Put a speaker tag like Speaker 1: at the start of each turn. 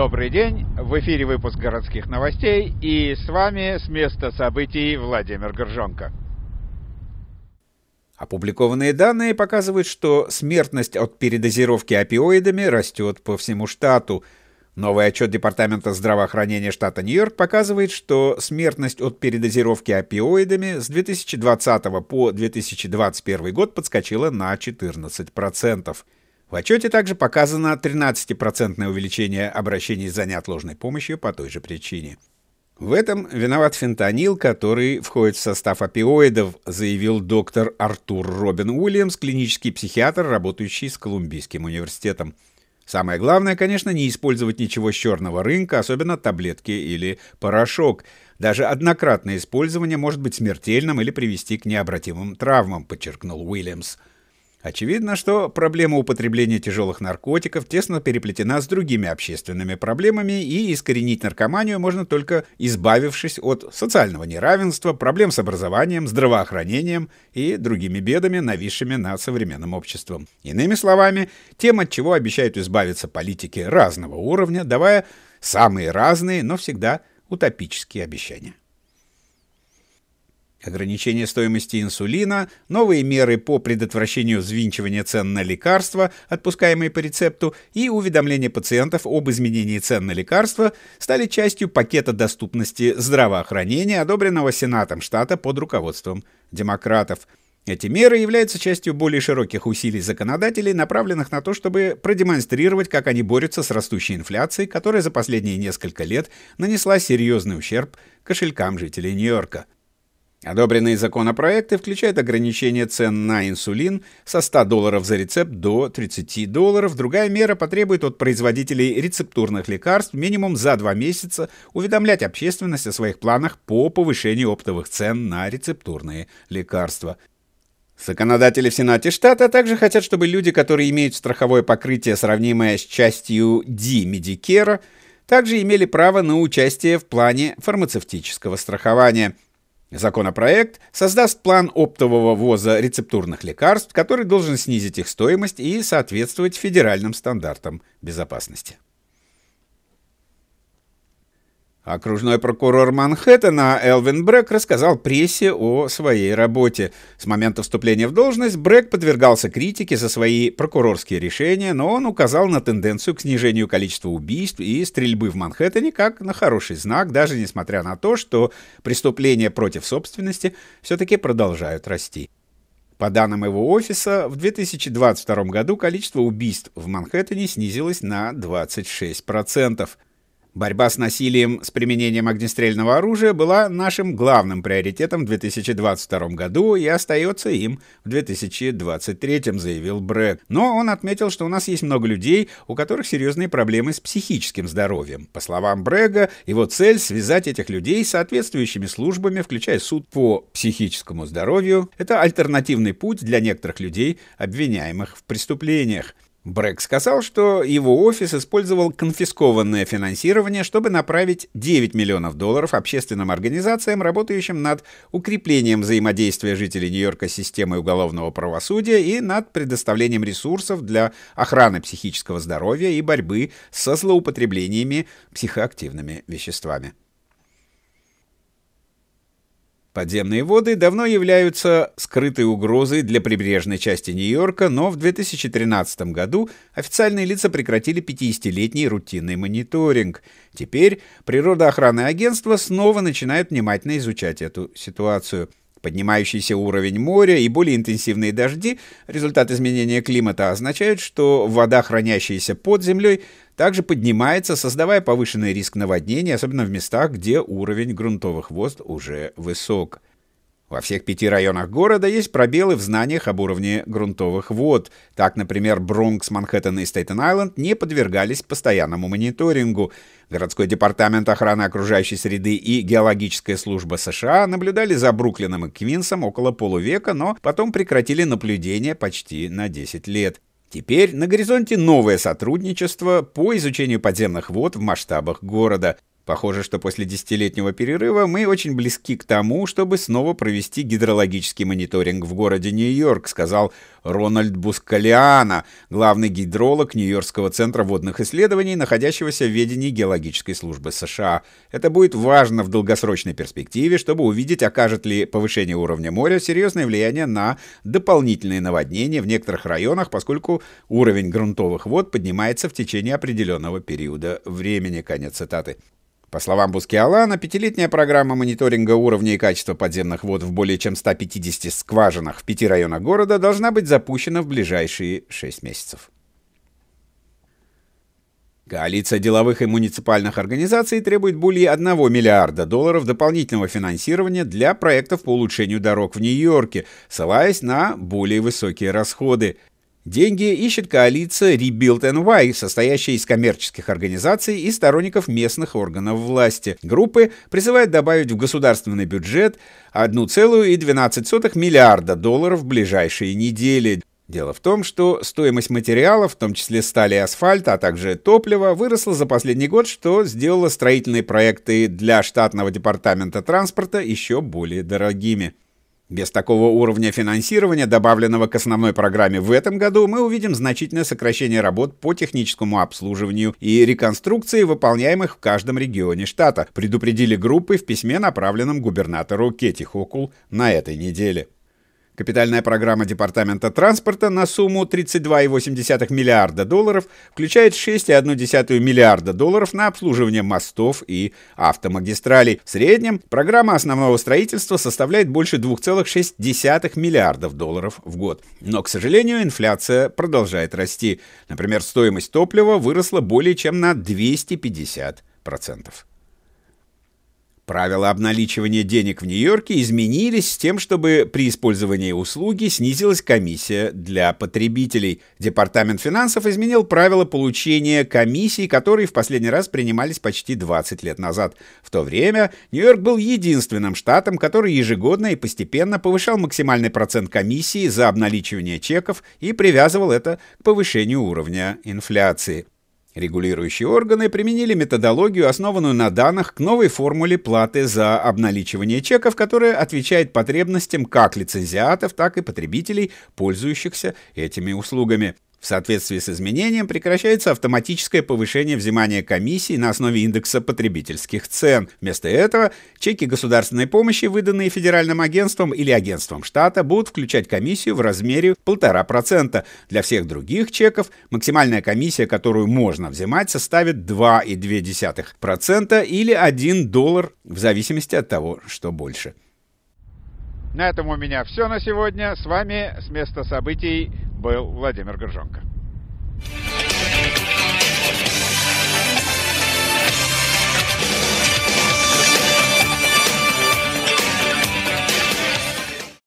Speaker 1: Добрый день, в эфире выпуск городских новостей и с вами с места событий Владимир Горжонко. Опубликованные данные показывают, что смертность от передозировки опиоидами растет по всему штату. Новый отчет Департамента здравоохранения штата Нью-Йорк показывает, что смертность от передозировки опиоидами с 2020 по 2021 год подскочила на 14%. В отчете также показано 13% увеличение обращений за ложной помощью по той же причине. В этом виноват фентанил, который входит в состав опиоидов, заявил доктор Артур Робин Уильямс, клинический психиатр, работающий с Колумбийским университетом. Самое главное, конечно, не использовать ничего с черного рынка, особенно таблетки или порошок. Даже однократное использование может быть смертельным или привести к необратимым травмам, подчеркнул Уильямс. Очевидно, что проблема употребления тяжелых наркотиков тесно переплетена с другими общественными проблемами, и искоренить наркоманию можно только избавившись от социального неравенства, проблем с образованием, здравоохранением и другими бедами, нависшими над современным обществом. Иными словами, тем, от чего обещают избавиться политики разного уровня, давая самые разные, но всегда утопические обещания. Ограничение стоимости инсулина, новые меры по предотвращению взвинчивания цен на лекарства, отпускаемые по рецепту, и уведомление пациентов об изменении цен на лекарства стали частью пакета доступности здравоохранения, одобренного Сенатом штата под руководством демократов. Эти меры являются частью более широких усилий законодателей, направленных на то, чтобы продемонстрировать, как они борются с растущей инфляцией, которая за последние несколько лет нанесла серьезный ущерб кошелькам жителей Нью-Йорка. Одобренные законопроекты включают ограничение цен на инсулин со 100 долларов за рецепт до 30 долларов. Другая мера потребует от производителей рецептурных лекарств минимум за два месяца уведомлять общественность о своих планах по повышению оптовых цен на рецептурные лекарства. Законодатели в Сенате штата также хотят, чтобы люди, которые имеют страховое покрытие, сравнимое с частью D Medicare, также имели право на участие в плане фармацевтического страхования – Законопроект создаст план оптового ввоза рецептурных лекарств, который должен снизить их стоимость и соответствовать федеральным стандартам безопасности. Окружной прокурор Манхэттена Элвин Брэк рассказал прессе о своей работе. С момента вступления в должность Брэк подвергался критике за свои прокурорские решения, но он указал на тенденцию к снижению количества убийств и стрельбы в Манхэттене как на хороший знак, даже несмотря на то, что преступления против собственности все-таки продолжают расти. По данным его офиса, в 2022 году количество убийств в Манхэттене снизилось на 26%. Борьба с насилием с применением огнестрельного оружия была нашим главным приоритетом в 2022 году и остается им в 2023, заявил Брэд. Но он отметил, что у нас есть много людей, у которых серьезные проблемы с психическим здоровьем. По словам Брэга, его цель связать этих людей с соответствующими службами, включая суд по психическому здоровью. Это альтернативный путь для некоторых людей, обвиняемых в преступлениях. Брэк сказал, что его офис использовал конфискованное финансирование, чтобы направить 9 миллионов долларов общественным организациям, работающим над укреплением взаимодействия жителей Нью-Йорка с системой уголовного правосудия и над предоставлением ресурсов для охраны психического здоровья и борьбы со злоупотреблениями психоактивными веществами. Подземные воды давно являются скрытой угрозой для прибрежной части Нью-Йорка, но в 2013 году официальные лица прекратили 50-летний рутинный мониторинг. Теперь природоохранное агентство снова начинает внимательно изучать эту ситуацию – Поднимающийся уровень моря и более интенсивные дожди, результат изменения климата, означают, что вода, хранящаяся под землей, также поднимается, создавая повышенный риск наводнений, особенно в местах, где уровень грунтовых вод уже высок. Во всех пяти районах города есть пробелы в знаниях об уровне грунтовых вод. Так, например, Бронкс, Манхэттен и Стейтен-Айленд не подвергались постоянному мониторингу. Городской департамент охраны окружающей среды и геологическая служба США наблюдали за Бруклином и Квинсом около полувека, но потом прекратили наблюдение почти на 10 лет. Теперь на горизонте новое сотрудничество по изучению подземных вод в масштабах города – Похоже, что после десятилетнего перерыва мы очень близки к тому, чтобы снова провести гидрологический мониторинг в городе Нью-Йорк, сказал Рональд Бускалиана, главный гидролог Нью-Йоркского центра водных исследований, находящегося в ведении Геологической службы США. Это будет важно в долгосрочной перспективе, чтобы увидеть, окажет ли повышение уровня моря серьезное влияние на дополнительные наводнения в некоторых районах, поскольку уровень грунтовых вод поднимается в течение определенного периода времени. Конец цитаты. По словам Бускиалана, пятилетняя программа мониторинга уровня и качества подземных вод в более чем 150 скважинах в пяти районах города должна быть запущена в ближайшие 6 месяцев. Коалиция деловых и муниципальных организаций требует более 1 миллиарда долларов дополнительного финансирования для проектов по улучшению дорог в Нью-Йорке, ссылаясь на более высокие расходы. Деньги ищет коалиция Rebuild NY, состоящая из коммерческих организаций и сторонников местных органов власти. Группы призывает добавить в государственный бюджет 1,12 миллиарда долларов в ближайшие недели. Дело в том, что стоимость материалов, в том числе стали и асфальта, а также топлива, выросла за последний год, что сделало строительные проекты для штатного департамента транспорта еще более дорогими. Без такого уровня финансирования, добавленного к основной программе в этом году, мы увидим значительное сокращение работ по техническому обслуживанию и реконструкции, выполняемых в каждом регионе штата, предупредили группы в письме, направленном губернатору Кетти Хокул на этой неделе. Капитальная программа Департамента транспорта на сумму 32,8 миллиарда долларов включает 6,1 миллиарда долларов на обслуживание мостов и автомагистралей. В среднем программа основного строительства составляет больше 2,6 миллиардов долларов в год. Но, к сожалению, инфляция продолжает расти. Например, стоимость топлива выросла более чем на 250 процентов. Правила обналичивания денег в Нью-Йорке изменились с тем, чтобы при использовании услуги снизилась комиссия для потребителей. Департамент финансов изменил правила получения комиссии, которые в последний раз принимались почти 20 лет назад. В то время Нью-Йорк был единственным штатом, который ежегодно и постепенно повышал максимальный процент комиссии за обналичивание чеков и привязывал это к повышению уровня инфляции. Регулирующие органы применили методологию, основанную на данных к новой формуле платы за обналичивание чеков, которая отвечает потребностям как лицензиатов, так и потребителей, пользующихся этими услугами. В соответствии с изменением прекращается автоматическое повышение взимания комиссий на основе индекса потребительских цен. Вместо этого чеки государственной помощи, выданные федеральным агентством или агентством штата, будут включать комиссию в размере 1,5%. Для всех других чеков максимальная комиссия, которую можно взимать, составит 2,2% или 1 доллар в зависимости от того, что больше. На этом у меня все на сегодня. С вами с места событий был Владимир Горженко.